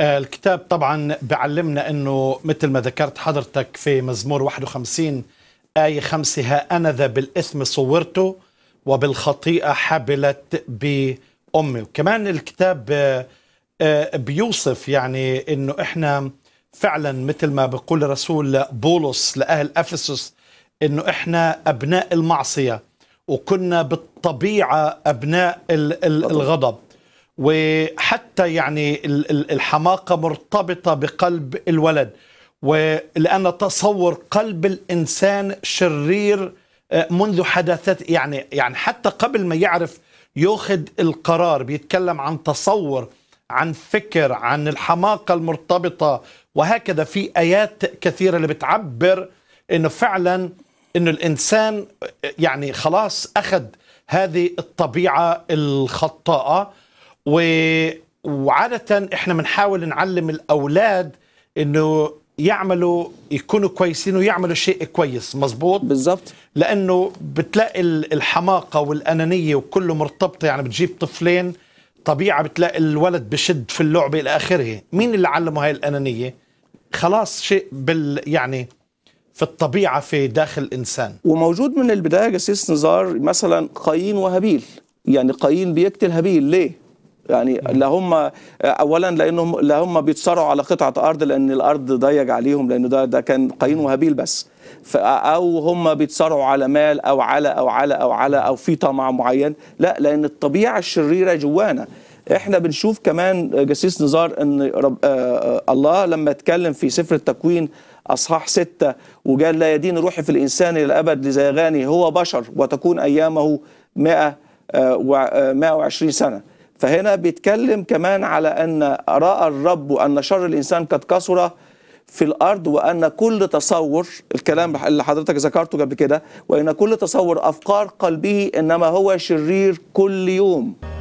آه، الكتاب طبعا بعلمنا انه مثل ما ذكرت حضرتك في مزمور 51 آية خمسة أنا ذا بالإثم صورته وبالخطيئة حبلت بأمي وكمان الكتاب آه، آه، بيوصف يعني أنه إحنا فعلا مثل ما بيقول الرسول بولس لأهل أفسس أنه إحنا أبناء المعصية وكنا بالطبيعة أبناء الغضب وحتى يعني الحماقة مرتبطة بقلب الولد ولأن تصور قلب الإنسان شرير آه، منذ حدثت يعني يعني حتى قبل ما يعرف ياخذ القرار بيتكلم عن تصور عن فكر عن الحماقة المرتبطة وهكذا في آيات كثيرة اللي بتعبر أنه فعلا أنه الإنسان آه، يعني خلاص أخذ هذه الطبيعة الخطاءة و... وعادة احنا بنحاول نعلم الاولاد انه يعملوا يكونوا كويسين ويعملوا شيء كويس مزبوط بالضبط لانه بتلاقي الحماقه والانانيه وكله مرتبطه يعني بتجيب طفلين طبيعه بتلاقي الولد بشد في اللعبه الى اخره مين اللي علمه هاي الانانيه خلاص شيء بال يعني في الطبيعه في داخل الانسان وموجود من البدايه جسيس نزار مثلا قايين وهابيل يعني قايين بيقتل هابيل ليه يعني لا هم اولا لانهم لا هم بيتصارعوا على قطعه ارض لان الارض ضيق عليهم لان ده ده كان قايين وهابيل بس او هم بيتصارعوا على مال او على او على او على او في طمع معين لا لان الطبيعه الشريره جوانا احنا بنشوف كمان جسيس نزار ان رب آه, آه، الله لما اتكلم في سفر التكوين اصحاح ستة وقال لا يدين روحي في الانسان الى الابد لزيغاني هو بشر وتكون ايامه 100 120 آه، آه، سنه فهنا بيتكلم كمان على أن رأى الرب أن شر الإنسان قد كثر في الأرض وأن كل تصور الكلام اللي حضرتك ذكرته قبل كده وأن كل تصور أفكار قلبه إنما هو شرير كل يوم